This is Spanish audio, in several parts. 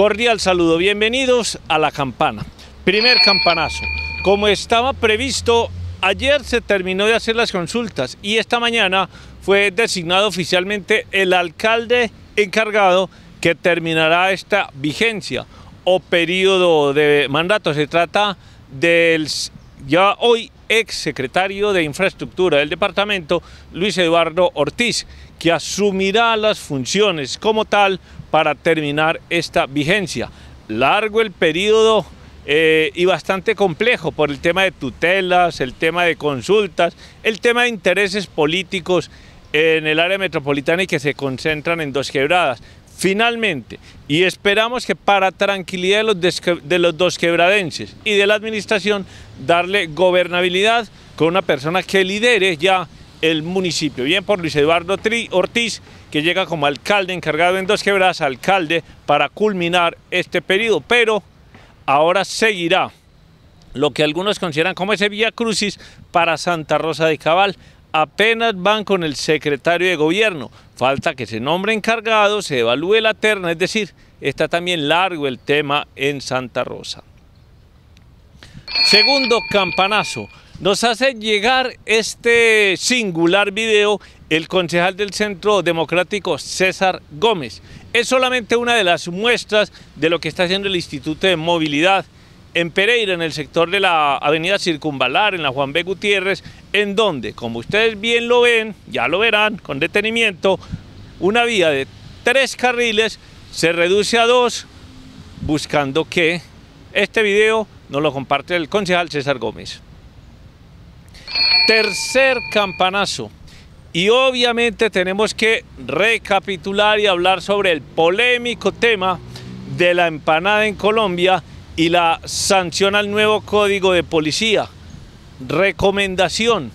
Cordial saludo, bienvenidos a la campana. Primer campanazo. Como estaba previsto, ayer se terminó de hacer las consultas y esta mañana fue designado oficialmente el alcalde encargado que terminará esta vigencia o periodo de mandato. Se trata del ya hoy ex secretario de Infraestructura del departamento, Luis Eduardo Ortiz, que asumirá las funciones como tal para terminar esta vigencia. Largo el periodo eh, y bastante complejo por el tema de tutelas, el tema de consultas, el tema de intereses políticos en el área metropolitana y que se concentran en dos quebradas. Finalmente, y esperamos que para tranquilidad de los, de los dos quebradenses y de la administración, darle gobernabilidad con una persona que lidere ya el municipio. Bien por Luis Eduardo Ortiz, que llega como alcalde encargado en Dos Quebradas, alcalde para culminar este periodo, pero ahora seguirá lo que algunos consideran como ese vía crucis para Santa Rosa de Cabal. Apenas van con el secretario de gobierno, falta que se nombre encargado, se evalúe la terna, es decir, está también largo el tema en Santa Rosa. Segundo campanazo, nos hace llegar este singular video el concejal del Centro Democrático César Gómez. Es solamente una de las muestras de lo que está haciendo el Instituto de Movilidad en Pereira, en el sector de la avenida Circunvalar, en la Juan B. Gutiérrez, en donde, como ustedes bien lo ven, ya lo verán con detenimiento, una vía de tres carriles se reduce a dos, buscando que este video nos lo comparte el concejal César Gómez. Tercer campanazo. Y obviamente tenemos que recapitular y hablar sobre el polémico tema de la empanada en Colombia y la sanción al nuevo código de policía. Recomendación,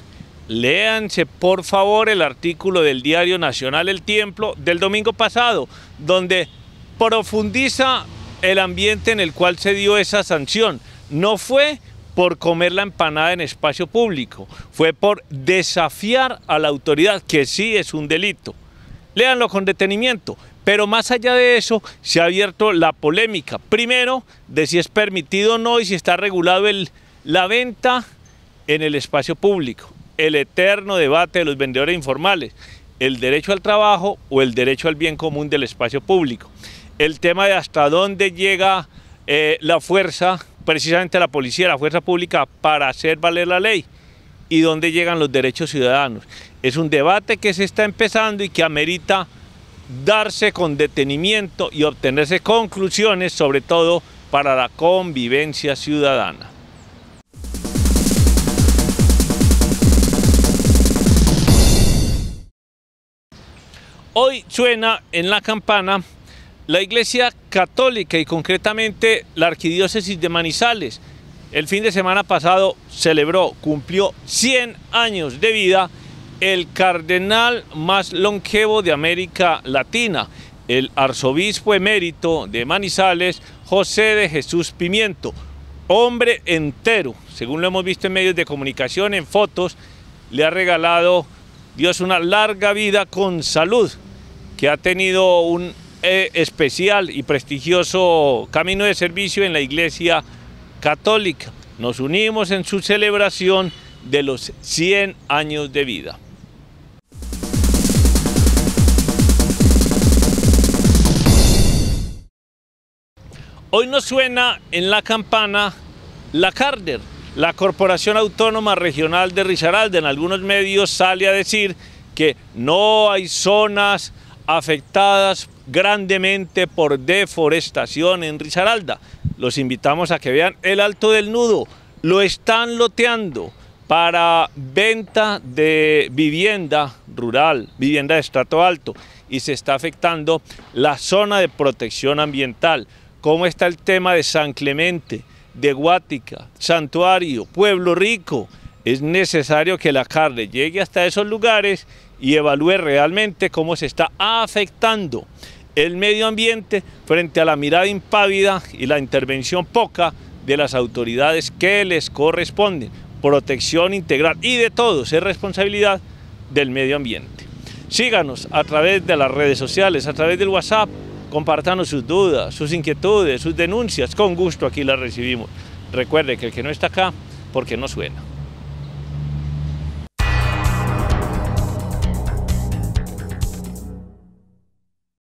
léanse por favor el artículo del diario nacional El Tiempo del domingo pasado, donde profundiza el ambiente en el cual se dio esa sanción. No fue por comer la empanada en espacio público, fue por desafiar a la autoridad, que sí es un delito. Léanlo con detenimiento. Pero más allá de eso, se ha abierto la polémica. Primero, de si es permitido o no y si está regulado la venta en el espacio público. El eterno debate de los vendedores informales. El derecho al trabajo o el derecho al bien común del espacio público. El tema de hasta dónde llega eh, la fuerza precisamente la policía, la fuerza pública, para hacer valer la ley y dónde llegan los derechos ciudadanos. Es un debate que se está empezando y que amerita darse con detenimiento y obtenerse conclusiones, sobre todo para la convivencia ciudadana. Hoy suena en la campana la Iglesia Católica y concretamente la Arquidiócesis de Manizales. El fin de semana pasado celebró, cumplió 100 años de vida el cardenal más longevo de América Latina, el arzobispo emérito de Manizales, José de Jesús Pimiento, hombre entero, según lo hemos visto en medios de comunicación, en fotos, le ha regalado Dios una larga vida con salud, que ha tenido un e especial y prestigioso camino de servicio en la Iglesia Católica. Nos unimos en su celebración de los 100 años de vida. Hoy nos suena en la campana la Carder, la Corporación Autónoma Regional de Risaralda. En algunos medios sale a decir que no hay zonas afectadas grandemente por deforestación en Risaralda. Los invitamos a que vean el Alto del Nudo, lo están loteando para venta de vivienda rural, vivienda de estrato alto, y se está afectando la zona de protección ambiental. ¿Cómo está el tema de San Clemente, de Guática, Santuario, Pueblo Rico? Es necesario que la carne llegue hasta esos lugares y evalúe realmente cómo se está afectando el medio ambiente frente a la mirada impávida y la intervención poca de las autoridades que les corresponden. Protección integral y de todos es responsabilidad del medio ambiente. Síganos a través de las redes sociales, a través del WhatsApp, compartanos sus dudas, sus inquietudes, sus denuncias, con gusto aquí las recibimos. Recuerde que el que no está acá, porque no suena.